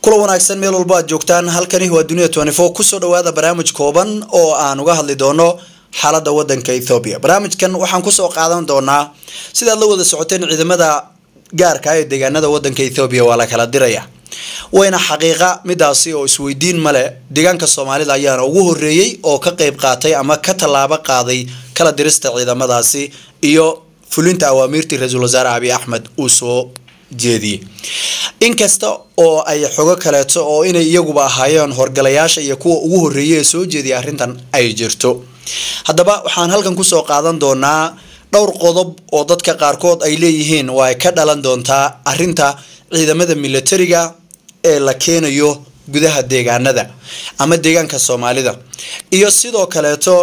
kulan wanaagsan meel walba aad joogtaan halkani waa dunia kusoo dhawaada barnaamij kooban oo aan uga hadli doono xaalada wadanka ethoobiya barnaamijkan waxaan kusoo qaadan doonaa sidaad la wada socoteen ciidamada gaarka ah ee deegaanada wadanka ethoobiya waa la kala diraya wayna xaqiiqa midaasi oo isweydiin male deegaanka soomaalida ayaana ugu horeeyey oo ka qeyb qaatay ama ka tallaabo qaaday kala dirista ciidamadaasi iyo fulinta awaamiirtii ra-iisul wasaare abi axmed uu soo jeediyey inkasta oo ay xogo kaleeto oo inay iyaguba ahaayeen horgalayaasha iyo kuwa ugu horeeya soo jeediyay arrintan ay jirto haddaba waxaan halkan kusoo qaadan doonaa dhowr qodob oo dadka qaarkood ay leeyihiin waa ay ka dhalan doontaa arrinta ciidamada milatariga ee la keenayo gudaha deegaanada ama deegaanka soomaalida iyo sidoo kaleeto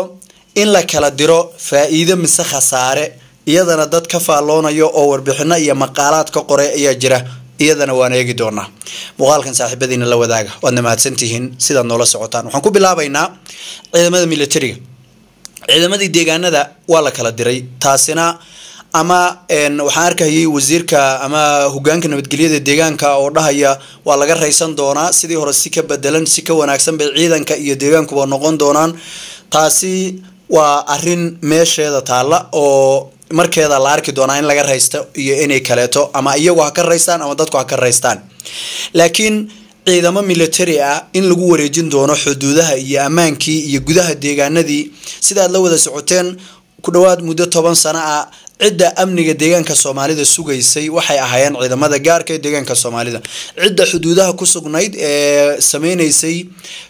in la kala diro faa-iido mise khasaare iyadana dad ka faalloonaya oo warbixino iyo maqaalaad ka qoray ayaa jira iyadana waan eegi doonaa muuqaalkan saaxiibadiina la wadaaga waad mahadsantihiin sidaad noola socotaan waxaan ku bilaabaynaa ciidamada militariga ciidamadii deegaanada waa la kala diray taasina ama waxaan arkahayay wasiirka ama hogaanka nabadgelyada deegaanka oo dhahaya waa laga raysan doonaa sidii hore si ka bedelan si ka wanaagsan bay ciidanka iyo deegaankuba noqon doonaan taasi waa arin meesheeda taala oo markeeda la arki doonaa in laga raysto iyo inay kaleeto ama iyagu ha ka raystaan ama dadku ha ka raystaan laakiin ciidamo military ah in lagu wareejin doono xuduudaha iyo ammaankii iyo gudaha deegaanadii sidaad la wada socoteen ku dhawaad muddo toban sano ah cidda amniga deegaanka soomaalida sugaysay waxay ahaayeen ciidamada gaarka ee deegaanka soomaalida cidda xuduudaha ku sugnayd ee samaynaysay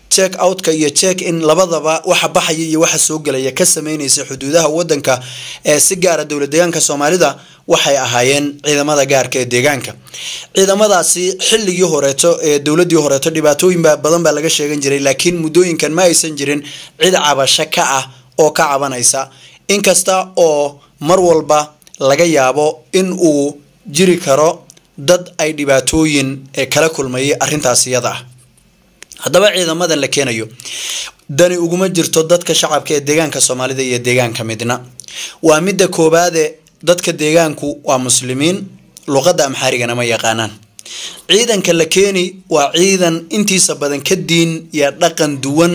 check outka iyo check in labadaba waxa baxaya iyo waxa soo gelaya ka samaynaysay xuduudaha wadanka ee si gaara ah dowlad deegaanka soomaalida waxay ahaayeen ciidamada gaarka ee deegaanka ciidamadaasi xilligii horeeto ee dowladii horeeto dhibaatooyin badan baa laga sheegan jiray laakiin muddooyinkan ma aysan jirin cid cabasho ka ah oo ka cabanaysa inkasta oo mar walba laga yaabo in uu jiri karo dad ay dhibaatooyin ee kala kulmayay arrintaas iyada ah haddaba ciidamadan la keenayo dani uguma jirto dadka shacabka ee deegaanka soomaalida iyo deegaanka midna waa midda koobaade dadka deegaanku waa muslimiin luqadda amxaarigana ma yaqaanaan ciidanka la keeni waa ciidan intiisa badan ka diin iyo dhaqan duwan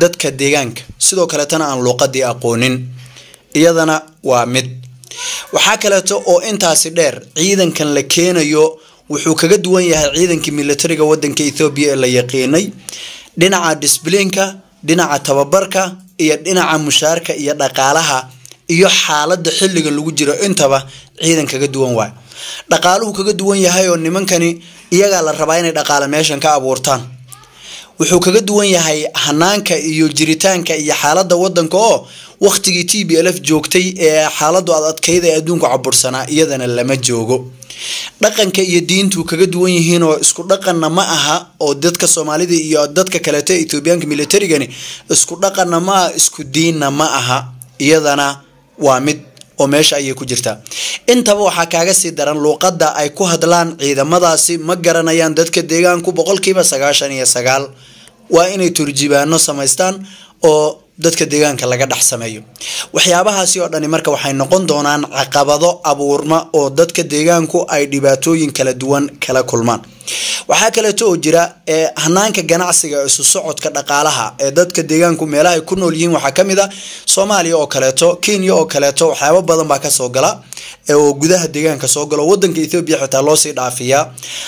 dadka deegaanka sidoo kaletana aan luuqadii aqoonin iyadana waa mid waxaa kaleeto oo intaasi dheer ciidankan la keenayo wuxuu kaga duwan yahay ciidankii milatariga wadanka ethoobiya ee la yaqiinay dhinaca disbliinka dhinaca tababarka iyo dhinaca mushaarka iyo dhaqaalaha iyo xaaladda xilligan lagu jiro intaba ciidan kaga duwan waay dhaqaaluhu kaga duwan yahay oo nimankani iyagaa la rabaa inay dhaqaale meeshan ka abuurtaan wuxuu kaga duwan yahay hanaanka iyo jiritaanka iyo xaalada wadanka oo wakhtigii t b lf joogtay ee xaaladu ad adkayda ee adduunku cabursanaa iyadana lama joogo dhaqanka iyo diintu kaga duwan yihiin oo isku dhaqanna ma aha oo dadka soomaalida iyo dadka kaleete ethoobiyaanka militarigani isku dhaqanna ma aha isku diinna ma aha iyadana waa mid oo meesha ayay ku jirtaa intaba waxaa kaaga sii daran luuqadda ay ku hadlaan ciidamadaasi ma garanayaan dadka deegaanku boqolkiiba sagaashan iyo sagaal waa inay turjibaano samaystaan oo dadka deegaanka laga dhex sameeyo waxyaabahaasi oo dhani marka waxay noqon doonaan caqabado abuurma oo dadka deegaanku ay dhibaatooyin kala duwan kala kulmaan waxaa kaleeto oo jira eh, hanaanka ganacsiga isu socodka dhaqaalaha ee dadka deegaanku meelaha ay ku nool yihiin waxaa kamid a ah soomaaliya oo kaleeto kenya oo kaleeto waxyaaba badan baa kasoo gala eh, oo gudaha deegaanka soo galo wadanka ethoobiya xitaa loosii dhaafiyaa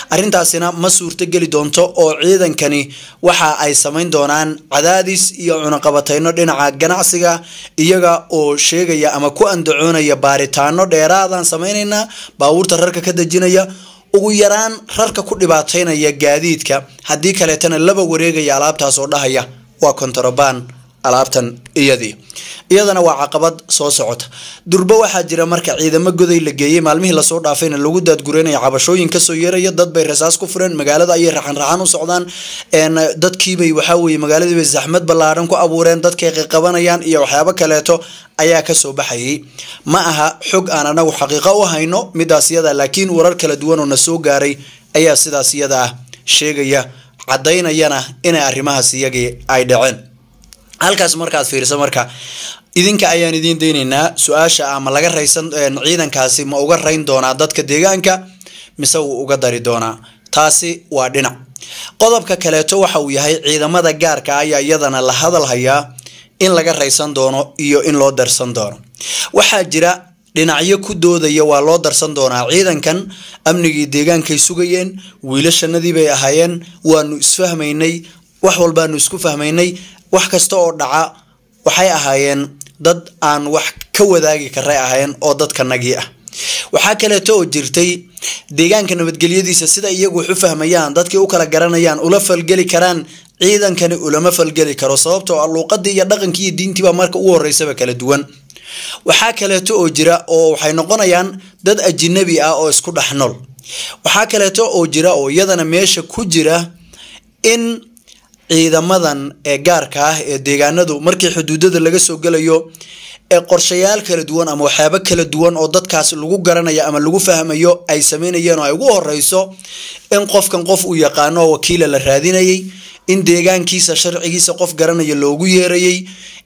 arrintaasina ma suurtogeli doonto oo ciidankani waxa ay samayn doonaan cadaadis iyo cunaqabateyno dhinaca ganacsiga iyaga oo sheegaya ama ku andacoonaya baaritaano dheeraadan samaynaynaa baabuurta rarka ka dejinaya ugu yaraan rarka ku dhibaataynaya gaadiidka haddii kaleetana laba wareegaya alaabtaas oo dhahaya waa kontarobaan alaabtan iyadii iyadana waa caqabad soo socota durbo waxaa jira marka ciidamo goday la geeyey maalmihii lasoo dhaafayna lagu daadgureynaya cabashooyin kasoo yeeraya dad rasaas ku fureen magaalada ayay raxan u socdaan dadkiibay waxaweye magaaladiibay zaxmad ballaaran ku abuureen dadkay qaqabanayaan iyo waxyaabo kaleeto ayaa kasoo baxayay ma aha xog aan anagu xaqiiqo u hayno midaas iyada laakiin warar kala duwan oo na gaaray ayaa sidaas iyada ah sheegaya cadaynayana inay arrimahaas iyagii ay dhaceen halkaas markaad fiiriso marka idinka ayaan idiin deyneynaa su-aasha ama laga raysan eh, ciidankaasi ma uga rayn doonaa dadka deegaanka mise wuu uga dari doonaa taasi waa dhinac qodobka kaleeto waxa uu yahay ciidamada gaarka ah ayaa iyadana la hadalhayaa in laga raysan doono iyo in loo darsan doono waxaa jira dhinacyo ku doodaya waa loo darsan doonaa ciidankan amnigii deegaankay sugayeen wiilashanadii bay ahaayeen waanu isfahmaynay wax walbaanu isku fahmaynay wax kasta oo dhaca waxay ahaayeen dad aan wax ka wadaagi karay ahayn oo dadka nagii ah waxaa kaleeto oo jirtay deegaanka nabadgelyadiisa sida iyagu wax u fahmayaan dadkii u kala garanayaan ula falgeli karaan ciidankani ulama falgeli karo sababtoo ah luuqadii iyo dhaqankii iyo diintiiba marka ugu horeysaba kala duwan waxaa kaleeto oo jira oo waxay noqonayaan dad ajinabi ah oo isku dhex nool waxaa kaleeto oo jira oo iyadana meesha ku jira in ciidamadan ee gaarka ah ee deegaanadu markii xuduudada laga soo gelayo ee qorshayaal kala duwan ama waxyaabo kala duwan oo dadkaas lagu garanayo ama lagu fahmayo ay sameynayeen oo ay ugu horeyso in qofkan qof uu yaqaano wakiila la raadinayay in deegaankiisa sharcigiisa qof garanaya loogu yeerayay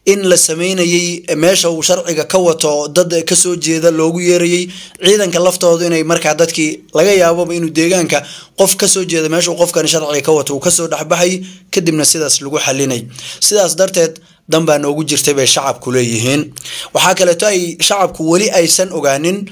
in la sameynayey meesha uu sharciga ka wato dad kasoo jeeda loogu yeerayey ciidanka laftooda inay markaa dadkii laga yaababa inuu deegaanka qof kasoo jeeda meesha qofkan sharciga ka wato uu kasoo dhexbaxay kadibna sidaas lagu xalinay sidaas darteed danbaa noogu jirtay bay shacabku leeyihiin waxaa kaleeto ay shacabku weli aysan ogaanin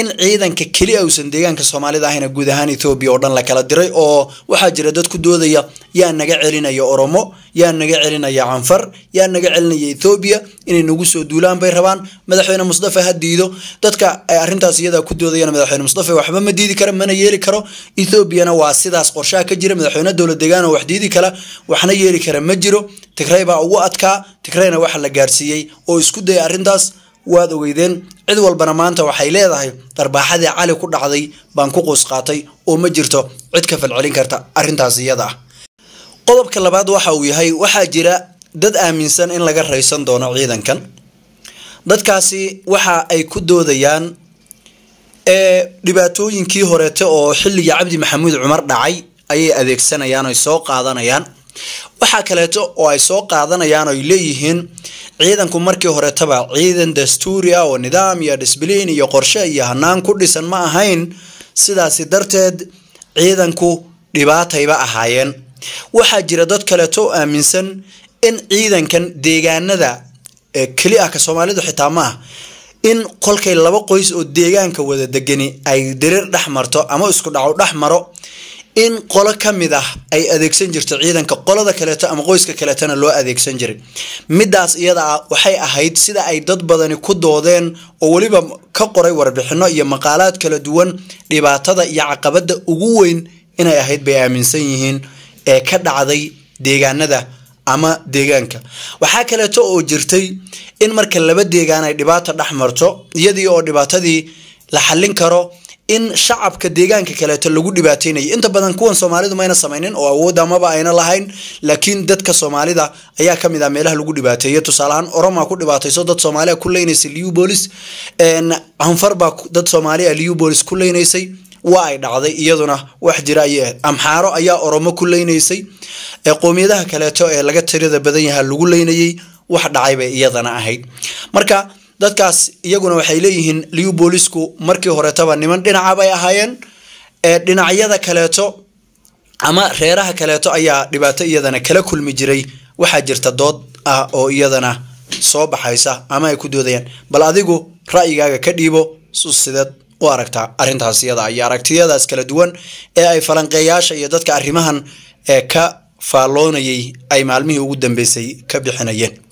in ciidanka keliya uusan deegaanka soomaalida ahayna guud ahaan ethoobiya oo dhan la kala diray oo waxaa jira dad ku doodaya yaa naga celinaya oromo yaa naga celinaya canfar yaa naga celinaya ethoobiya inay nagu soo duulaan bay rabaan madaxweyne musdafe ha diido dadka eh, arrintaas iyadaa ku doodayana madaxweyne musdafe waxba ma diidi kara mana yeeli karo ethoobiana waa sidaas qorshaha ka jira madaxweyne dowla deegaan wax diidi kala waxna yeeli kara ma jiro tigray baa ugu adkaa tigrayna waxa la gaarsiiyey oo isku daya arrintaas waad ogeydeen cid walbana maanta waxay leedahay darbaaxadii cali ku dhacday baan ku quus qaatay oo ma jirto cid ka falcelin karta arrintaas iyada ah. qodobka labaad waxa uu yahay waxaa jira dad aaminsan in laga raysan doono ciidankan dadkaasi waxa ay ku doodayaan ee dhibaatooyinkii horeeta oo xilligii cabdi maxamuud cumar dhacay ayay adeegsanayaan ay soo qaadanayaan waxaa kaleeto oo ay soo qaadanayaan oo leeyihiin ciidanku markii horetaba ciidan dastuuri ah oo nidaam iyo disbliin iyo qorshe iyo hanaan ku dhisan ma ahayn sidaasi darteed ciidanku dhibaatayba ahaayeen waxaa jira dad kaleeto oo aaminsan in ciidankan deegaanada keli ah ka soomaalidu xitaa ma ah in qolkay laba qoys oo deegaanka wada degani ay diriir dhex marto ama iskudhaco dhex maro in qolo ka mid ah ay adeegsan jirto ciidanka qolada kaleeto ama qoyska kaleetona loo adeegsan jiray midaas iyada ah waxay ahayd sida ay dad badani ku doodeen oo weliba ka qoray warbixino iyo maqaalaad kala duwan dhibaatada iyo caqabada ugu weyn inay ahayd bay aaminsan yihiin ee ka dhacday deegaanada ama deegaanka waxaa kaleeto oo jirtay in marka laba deegaan ay dhibaata dhex marto iyadii oo dhibaatadii la xallin karo in shacabka deegaanka kaleeto lagu dhibaateynayo inta badan kuwan soomaalidu mayna samaynin oo awood amaba ayna lahayn laakiin dadka soomaalida ayaa kamid ah meelaha lagu dhibaateeyo tusaaleahaan oroma ku dhibaateyso dad soomaaliya ku leynaysay liubolis hanfar baa dad soomaaliya liubolis ku leynaysay waa ay dhacday iyaduna wax jira ayay ahayd amxaaro ayaa oromo ku leynaysay e, qowmiyadaha kaleeto ee laga tirada badan yaha lagu leynayay wax dhacay bay iyadana ahayd marka dadkaas iyaguna waxay leeyihiin liyu boolisku markii horetaba niman dhinacabay ahaayeen dhinacyada kaleeto ama reeraha kaleeto ayaa dhibaato iyadana kala kulmi jiray waxaa jirta dood ah oo iyadana soo baxaysa ama ay ku doodayaan bal adigu ra'yigaaga ka dhiibo sideed u aragtaa arintaas iyada iyo aragtiyadaas kala duwan ee ay falanqeeyaasha iyo dadka arrimahan ee ka faalloonayay ay maalmihii ugu dambeysay ka bixinayeen